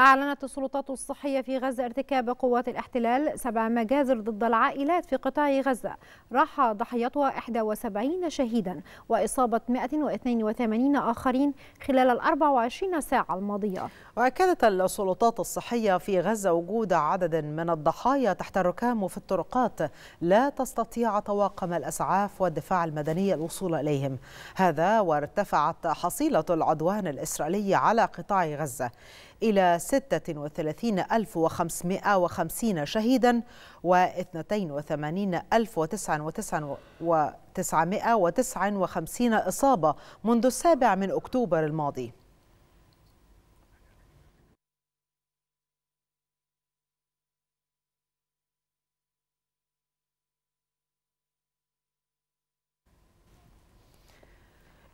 أعلنت السلطات الصحية في غزة ارتكاب قوات الاحتلال سبع مجازر ضد العائلات في قطاع غزة راح ضحيتها 71 شهيدا وإصابة 182 آخرين خلال ال 24 ساعة الماضية وأكدت السلطات الصحية في غزة وجود عدد من الضحايا تحت الركام في الطرقات لا تستطيع طواقم الأسعاف والدفاع المدني الوصول إليهم هذا وارتفعت حصيلة العدوان الإسرائيلي على قطاع غزة إلى 36550 شهيدا و82959 إصابة منذ السابع من أكتوبر الماضي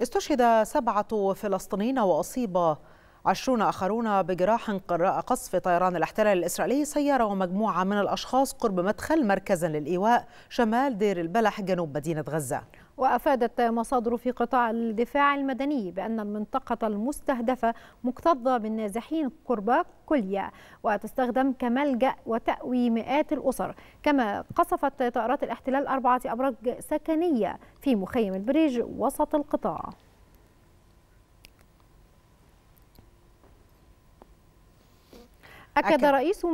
استشهد سبعة فلسطينيين وأصيب عشرون آخرون بجراح قراء قصف طيران الاحتلال الإسرائيلي سيارة ومجموعة من الأشخاص قرب مدخل مركزا للإيواء شمال دير البلح جنوب مدينة غزة وأفادت مصادر في قطاع الدفاع المدني بأن المنطقة المستهدفة مكتظة بالنازحين قرب كليا وتستخدم كملجأ وتأوي مئات الأسر كما قصفت طائرات الاحتلال أربعة أبراج سكنية في مخيم البريج وسط القطاع أكد, رئيس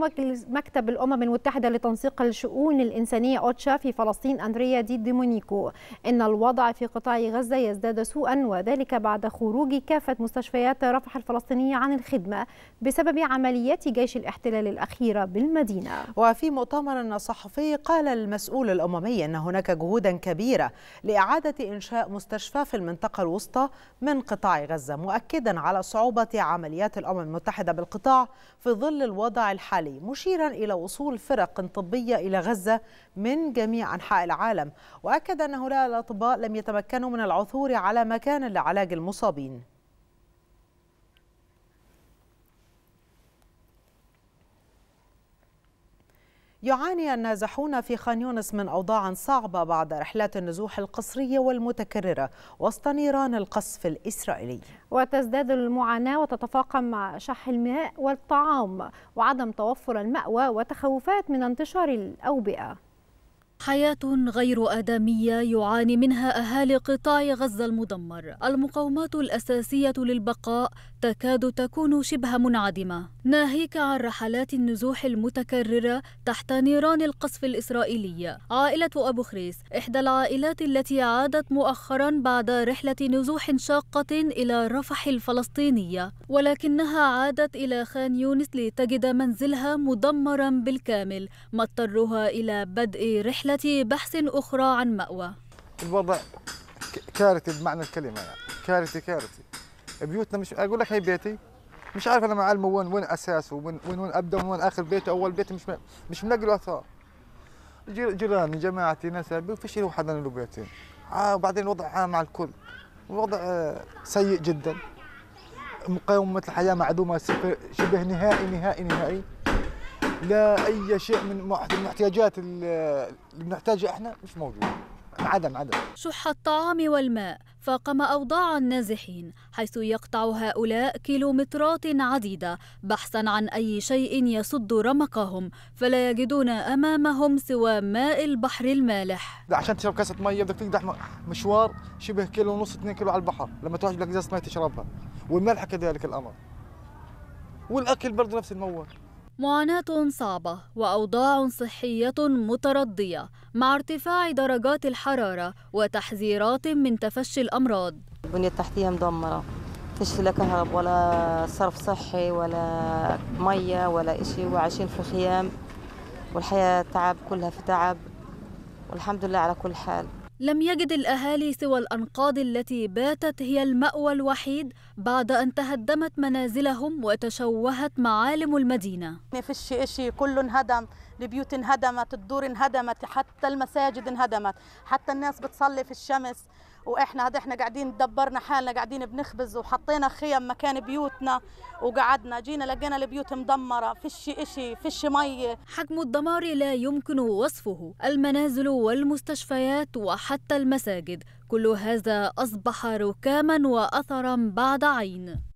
مكتب الأمم المتحدة لتنسيق الشؤون الإنسانية أوتشا في فلسطين أندريا دي ديمونيكو أن الوضع في قطاع غزة يزداد سوءا وذلك بعد خروج كافة مستشفيات رفح الفلسطينية عن الخدمة بسبب عمليات جيش الاحتلال الأخيرة بالمدينة وفي مؤتمر صحفي قال المسؤول الأممي أن هناك جهودا كبيرة لإعادة إنشاء مستشفى في المنطقة الوسطى من قطاع غزة مؤكدا على صعوبة عمليات الأمم المتحدة بالقطاع في ظل الوضع الحالي مشيرا إلى وصول فرق طبية إلى غزة من جميع أنحاء العالم وأكد أن هؤلاء الأطباء لم يتمكنوا من العثور على مكان لعلاج المصابين يعاني النازحون في خان يونس من أوضاع صعبة بعد رحلات النزوح القسرية والمتكررة وسط نيران القصف الإسرائيلي وتزداد المعاناة وتتفاقم مع شح الماء والطعام وعدم توفر المأوى وتخوفات من انتشار الأوبئة حياة غير آدمية يعاني منها أهالي قطاع غزة المدمر المقومات الأساسية للبقاء تكاد تكون شبه منعدمة ناهيك عن رحلات النزوح المتكررة تحت نيران القصف الإسرائيلي عائلة أبو خريس إحدى العائلات التي عادت مؤخرا بعد رحلة نزوح شاقة إلى رفح الفلسطينية ولكنها عادت إلى خان يونس لتجد منزلها مدمرا بالكامل مضطرها إلى بدء رحلة رحلة بحث أخرى عن مأوى الوضع كارثي بمعنى الكلمة يعني كارثي كارثي بيوتنا مش أقول لك هي بيتي مش عارف أنا معلمه وين وين أساسه وين وين, أبدأ وين آخر بيته أول بيتي مش م... مش ملاقي له آثار جيراني جماعتي ناس ما فيش له حدا له بيتين آه وبعدين الوضع آه، عام على الكل الوضع آه، سيء جدا مقاومة الحياة معدومة شبه نهائي نهائي نهائي لا اي شيء من المحتاجات اللي بنحتاجها احنا مش موجود عدم عدم شح الطعام والماء فاقم أوضاع النازحين حيث يقطع هؤلاء كيلومترات عديدة بحثا عن أي شيء يسد رمقهم فلا يجدون أمامهم سوى ماء البحر المالح عشان تشرب كاسة مية بدك تقدح مشوار شبه كيلو ونص 2 كيلو على البحر لما تروح لك كاسة مية تشربها والملح كذلك الأمر والأكل برضه نفس الموال معاناة صعبة وأوضاع صحية متردية مع ارتفاع درجات الحرارة وتحذيرات من تفشي الأمراض البنية التحتية مدمرة فيش لا كهرب ولا صرف صحي ولا مية ولا إشي وعايشين في خيام والحياة تعب كلها في تعب والحمد لله على كل حال لم يجد الأهالي سوى الأنقاض التي باتت هي المأوى الوحيد بعد أن تهدمت منازلهم وتشوهت معالم المدينة ما فيش إشي كل انهدم البيوت انهدمت الدور انهدمت حتى المساجد انهدمت حتى الناس بتصلي في الشمس واحنا هذا احنا قاعدين دبرنا حالنا قاعدين بنخبز وحطينا خيم مكان بيوتنا وقعدنا جينا لقينا البيوت مدمره فيش إشي فيش مي حجم الدمار لا يمكن وصفه المنازل والمستشفيات وحتى المساجد كل هذا اصبح ركاما واثرا بعد عين